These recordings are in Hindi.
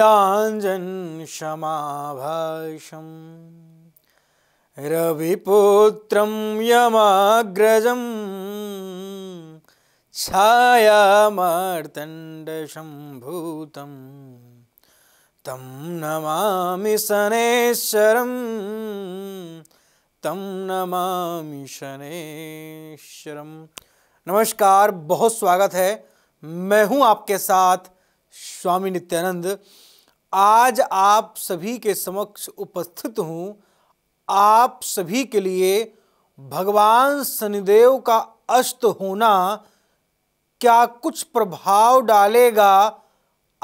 शमाभाषम रविपुत्र यमाग्रज यमाग्रजं शूत तम नमा शनेश्वरम् तम नमा शनेश्वरम नमस्कार बहुत स्वागत है मैं हूं आपके साथ स्वामी नित्यानंद आज आप सभी के समक्ष उपस्थित हूँ आप सभी के लिए भगवान शनिदेव का अस्त होना क्या कुछ प्रभाव डालेगा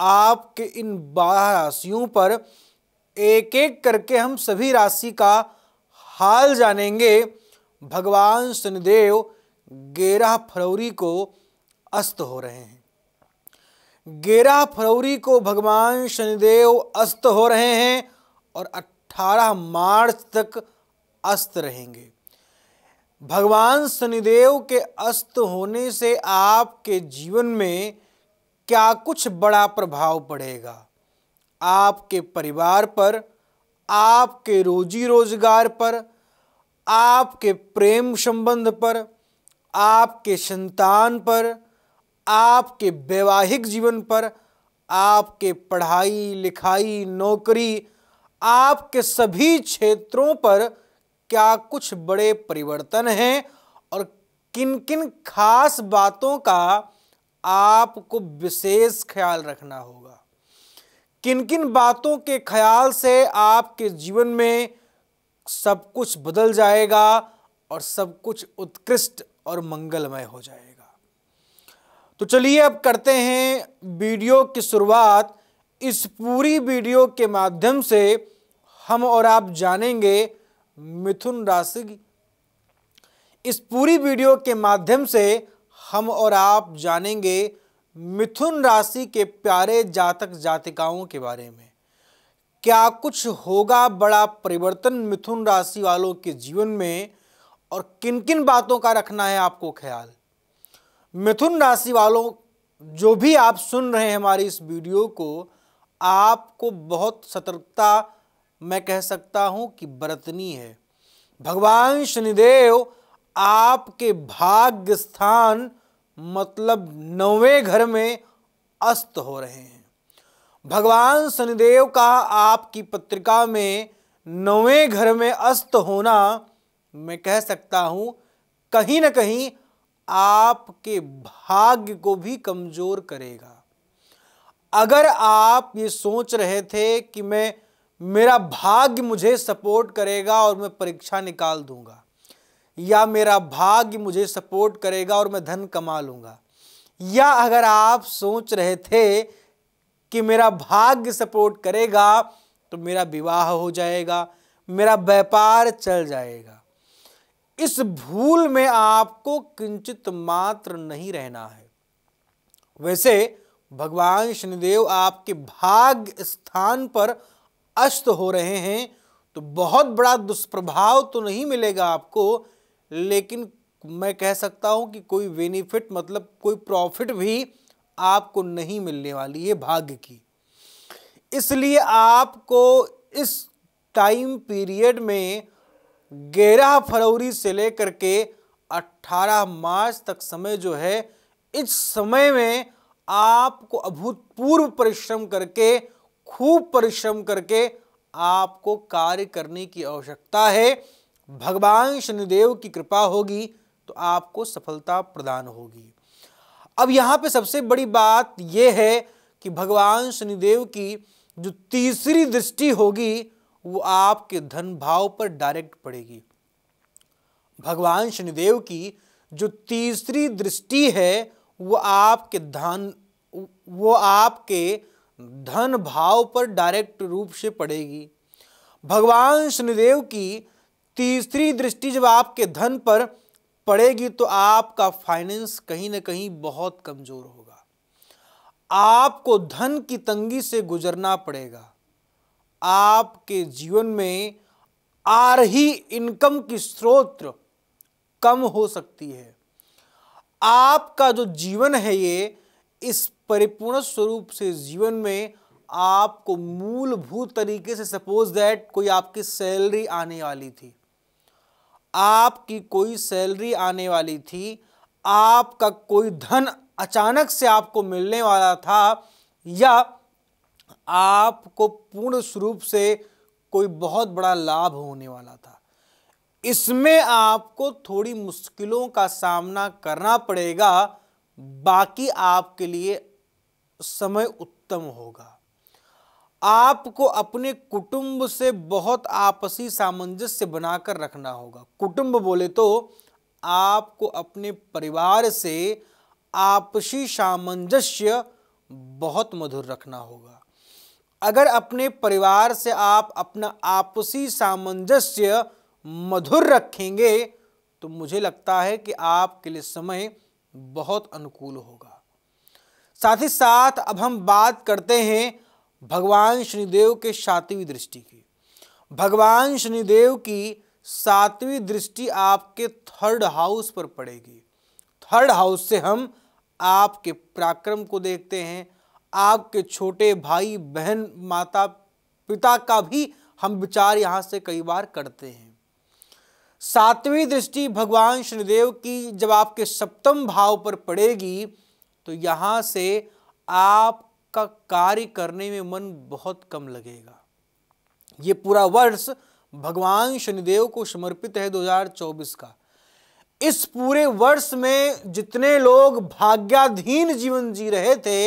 आपके इन बारह राशियों पर एक एक करके हम सभी राशि का हाल जानेंगे भगवान शनिदेव ग्यारह फरवरी को अस्त हो रहे हैं ग्यारह फरवरी को भगवान शनिदेव अस्त हो रहे हैं और 18 मार्च तक अस्त रहेंगे भगवान शनिदेव के अस्त होने से आपके जीवन में क्या कुछ बड़ा प्रभाव पड़ेगा आपके परिवार पर आपके रोजी रोजगार पर आपके प्रेम संबंध पर आपके संतान पर आपके वैवाहिक जीवन पर आपके पढ़ाई लिखाई नौकरी आपके सभी क्षेत्रों पर क्या कुछ बड़े परिवर्तन हैं और किन किन खास बातों का आपको विशेष ख्याल रखना होगा किन किन बातों के ख्याल से आपके जीवन में सब कुछ बदल जाएगा और सब कुछ उत्कृष्ट और मंगलमय हो जाएगा तो चलिए अब करते हैं वीडियो की शुरुआत इस पूरी वीडियो के माध्यम से हम और आप जानेंगे मिथुन राशि की इस पूरी वीडियो के माध्यम से हम और आप जानेंगे मिथुन राशि के प्यारे जातक जातिकाओं के बारे में क्या कुछ होगा बड़ा परिवर्तन मिथुन राशि वालों के जीवन में और किन किन बातों का रखना है आपको ख्याल मिथुन राशि वालों जो भी आप सुन रहे हैं हमारी इस वीडियो को आपको बहुत सतर्कता मैं कह सकता हूं कि बरतनी है भगवान शनिदेव आपके भाग्य स्थान मतलब नौवें घर में अस्त हो रहे हैं भगवान शनिदेव का आपकी पत्रिका में नौवें घर में अस्त होना मैं कह सकता हूं कहीं ना कहीं आपके भाग्य को भी कमज़ोर करेगा अगर आप ये सोच रहे थे कि मैं मेरा भाग्य मुझे सपोर्ट करेगा और मैं परीक्षा निकाल दूंगा या मेरा भाग्य मुझे सपोर्ट करेगा और मैं धन कमा लूंगा या अगर आप सोच रहे थे कि मेरा भाग्य सपोर्ट करेगा तो मेरा विवाह हो जाएगा मेरा व्यापार चल जाएगा इस भूल में आपको किंचित मात्र नहीं रहना है वैसे भगवान शनिदेव आपके भाग्य स्थान पर अस्त हो रहे हैं तो बहुत बड़ा दुष्प्रभाव तो नहीं मिलेगा आपको लेकिन मैं कह सकता हूं कि कोई बेनिफिट मतलब कोई प्रॉफिट भी आपको नहीं मिलने वाली है भाग्य की इसलिए आपको इस टाइम पीरियड में ग्यारह फरवरी से लेकर के 18 मार्च तक समय जो है इस समय में आपको अभूतपूर्व परिश्रम करके खूब परिश्रम करके आपको कार्य करने की आवश्यकता है भगवान शनिदेव की कृपा होगी तो आपको सफलता प्रदान होगी अब यहाँ पे सबसे बड़ी बात यह है कि भगवान शनिदेव की जो तीसरी दृष्टि होगी वो आपके धन भाव पर डायरेक्ट पड़ेगी भगवान शनिदेव की जो तीसरी दृष्टि है वो आपके धन वो आपके धन भाव पर डायरेक्ट रूप से पड़ेगी भगवान शनिदेव की तीसरी दृष्टि जब आपके धन पर पड़ेगी तो आपका फाइनेंस कहीं ना कहीं बहुत कमज़ोर होगा आपको धन की तंगी से गुजरना पड़ेगा आपके जीवन में आ रही इनकम की स्रोत कम हो सकती है आपका जो जीवन है ये इस परिपूर्ण स्वरूप से जीवन में आपको मूलभूत तरीके से सपोज दैट कोई आपकी सैलरी आने वाली थी आपकी कोई सैलरी आने वाली थी आपका कोई धन अचानक से आपको मिलने वाला था या आपको पूर्ण स्वरूप से कोई बहुत बड़ा लाभ होने वाला था इसमें आपको थोड़ी मुश्किलों का सामना करना पड़ेगा बाकी आपके लिए समय उत्तम होगा आपको अपने कुटुंब से बहुत आपसी सामंजस्य बनाकर रखना होगा कुटुंब बोले तो आपको अपने परिवार से आपसी सामंजस्य बहुत मधुर रखना होगा अगर अपने परिवार से आप अपना आपसी सामंजस्य मधुर रखेंगे तो मुझे लगता है कि आपके लिए समय बहुत अनुकूल होगा साथ ही साथ अब हम बात करते हैं भगवान शनिदेव के सातवीं दृष्टि की भगवान शनिदेव की सातवीं दृष्टि आपके थर्ड हाउस पर पड़ेगी थर्ड हाउस से हम आपके पराक्रम को देखते हैं आपके छोटे भाई बहन माता पिता का भी हम विचार यहाँ से कई बार करते हैं सातवीं दृष्टि भगवान शनिदेव की जब आपके सप्तम भाव पर पड़ेगी तो यहाँ से आपका कार्य करने में मन बहुत कम लगेगा ये पूरा वर्ष भगवान शनिदेव को समर्पित है 2024 का इस पूरे वर्ष में जितने लोग भाग्याधीन जीवन जी रहे थे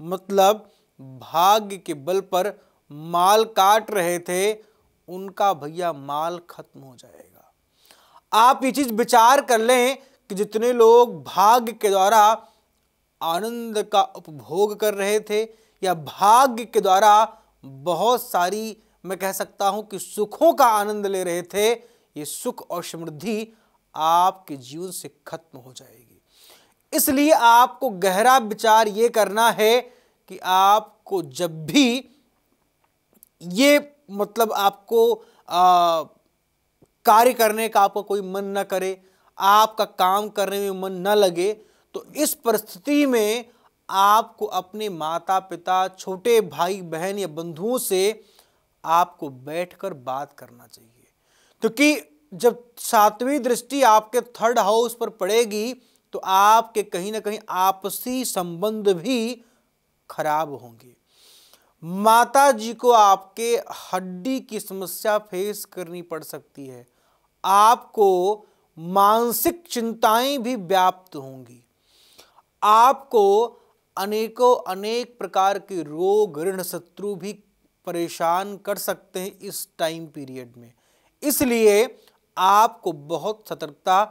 मतलब भाग्य के बल पर माल काट रहे थे उनका भैया माल खत्म हो जाएगा आप ये चीज विचार कर लें कि जितने लोग भाग्य के द्वारा आनंद का उपभोग कर रहे थे या भाग्य के द्वारा बहुत सारी मैं कह सकता हूं कि सुखों का आनंद ले रहे थे ये सुख और समृद्धि आपके जीवन से खत्म हो जाएगी इसलिए आपको गहरा विचार ये करना है कि आपको जब भी ये मतलब आपको कार्य करने का आपका कोई मन ना करे आपका काम करने में मन ना लगे तो इस परिस्थिति में आपको अपने माता पिता छोटे भाई बहन या बंधुओं से आपको बैठकर बात करना चाहिए क्योंकि जब सातवीं दृष्टि आपके थर्ड हाउस पर पड़ेगी तो आपके कहीं ना कहीं आपसी संबंध भी खराब होंगे माता जी को आपके हड्डी की समस्या फेस करनी पड़ सकती है आपको मानसिक चिंताएं भी व्याप्त होंगी आपको अनेकों अनेक प्रकार के रोग ऋण शत्रु भी परेशान कर सकते हैं इस टाइम पीरियड में इसलिए आपको बहुत सतर्कता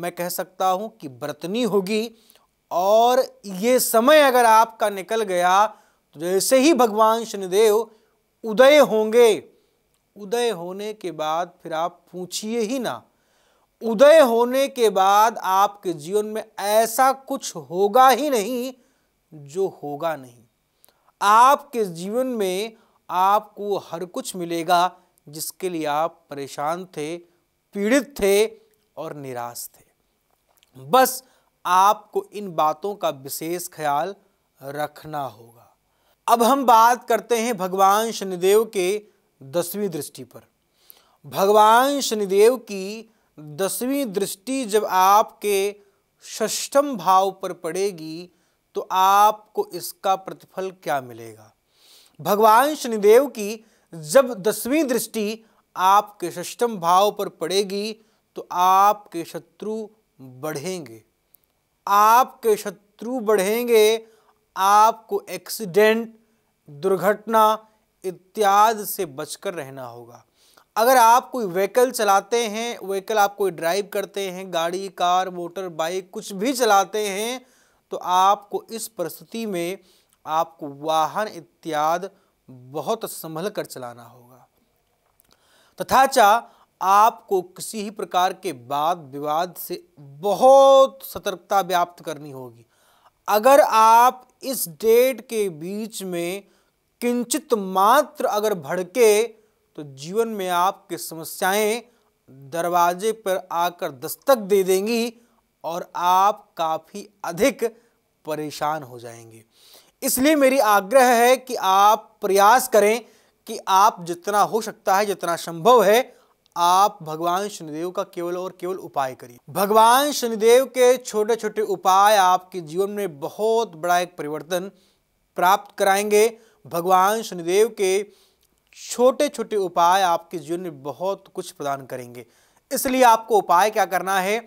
मैं कह सकता हूँ कि बरतनी होगी और ये समय अगर आपका निकल गया तो जैसे ही भगवान शनिदेव उदय होंगे उदय होने के बाद फिर आप पूछिए ही ना उदय होने के बाद आपके जीवन में ऐसा कुछ होगा ही नहीं जो होगा नहीं आपके जीवन में आपको हर कुछ मिलेगा जिसके लिए आप परेशान थे पीड़ित थे और निराश थे बस आपको इन बातों का विशेष ख्याल रखना होगा अब हम बात करते हैं भगवान शनिदेव के दसवीं दृष्टि पर भगवान शनिदेव की दसवीं दृष्टि जब आपके षष्ठम भाव पर पड़ेगी तो आपको इसका प्रतिफल क्या मिलेगा भगवान शनिदेव की जब दसवीं दृष्टि आपके षष्ठम भाव पर पड़ेगी तो आपके शत्रु बढ़ेंगे आपके शत्रु बढ़ेंगे आपको एक्सीडेंट दुर्घटना इत्यादि से बचकर रहना होगा अगर आप कोई व्हीकल चलाते हैं व्हीकल आप कोई ड्राइव करते हैं गाड़ी कार मोटर बाइक कुछ भी चलाते हैं तो आपको इस परिस्थिति में आपको वाहन इत्यादि बहुत संभल कर चलाना होगा तथाचा आपको किसी ही प्रकार के वाद विवाद से बहुत सतर्कता व्याप्त करनी होगी अगर आप इस डेट के बीच में किंचित मात्र अगर भड़के तो जीवन में आपकी समस्याएं दरवाजे पर आकर दस्तक दे देंगी और आप काफ़ी अधिक परेशान हो जाएंगे इसलिए मेरी आग्रह है कि आप प्रयास करें कि आप जितना हो सकता है जितना संभव है आप भगवान शनिदेव का केवल और केवल उपाय करिए भगवान शनिदेव के छोटे छोटे उपाय आपके जीवन में बहुत बड़ा एक परिवर्तन प्राप्त कराएंगे भगवान शनिदेव के छोटे छोटे उपाय आपके जीवन में बहुत कुछ प्रदान करेंगे इसलिए आपको उपाय क्या करना है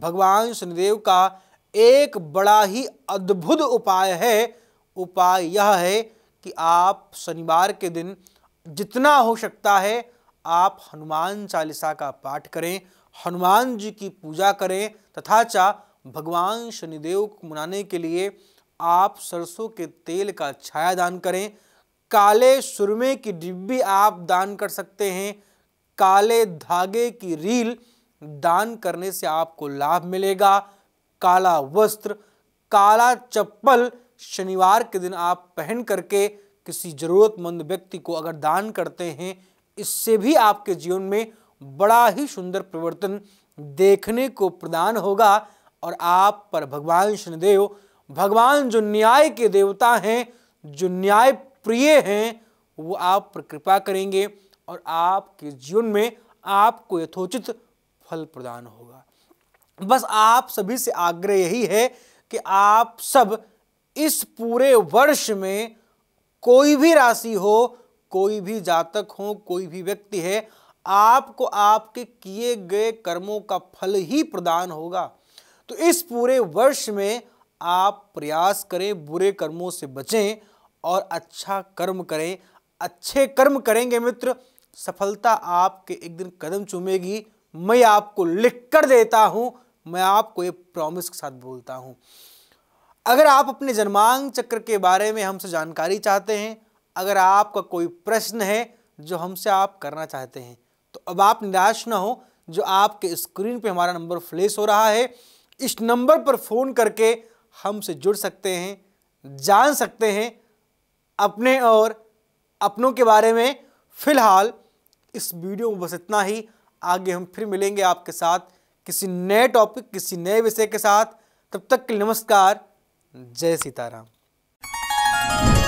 भगवान शनिदेव का एक बड़ा ही अद्भुत उपाय है उपाय यह है कि आप शनिवार के दिन जितना हो सकता है आप हनुमान चालीसा का पाठ करें हनुमान जी की पूजा करें तथा चा भगवान शनिदेव को मनाने के लिए आप सरसों के तेल का छाया दान करें काले सुरमे की डिब्बी आप दान कर सकते हैं काले धागे की रील दान करने से आपको लाभ मिलेगा काला वस्त्र काला चप्पल शनिवार के दिन आप पहन करके किसी ज़रूरतमंद व्यक्ति को अगर दान करते हैं इससे भी आपके जीवन में बड़ा ही सुंदर परिवर्तन देखने को प्रदान होगा और आप पर भगवान शनिदेव भगवान जो न्याय के देवता हैं जो न्याय प्रिय हैं वो आप पर कृपा करेंगे और आपके जीवन में आपको यथोचित फल प्रदान होगा बस आप सभी से आग्रह यही है कि आप सब इस पूरे वर्ष में कोई भी राशि हो कोई भी जातक हो कोई भी व्यक्ति है आपको आपके किए गए कर्मों का फल ही प्रदान होगा तो इस पूरे वर्ष में आप प्रयास करें बुरे कर्मों से बचें और अच्छा कर्म करें अच्छे कर्म करेंगे मित्र सफलता आपके एक दिन कदम चूमेगी मैं आपको लिख कर देता हूं मैं आपको ये प्रॉमिस के साथ बोलता हूं अगर आप अपने जन्मांग चक्र के बारे में हमसे जानकारी चाहते हैं अगर आपका कोई प्रश्न है जो हमसे आप करना चाहते हैं तो अब आप निराश ना हो जो आपके स्क्रीन पे हमारा नंबर फ्लैश हो रहा है इस नंबर पर फ़ोन करके हमसे जुड़ सकते हैं जान सकते हैं अपने और अपनों के बारे में फ़िलहाल इस वीडियो में बस इतना ही आगे हम फिर मिलेंगे आपके साथ किसी नए टॉपिक किसी नए विषय के साथ तब तक के नमस्कार जय सीताराम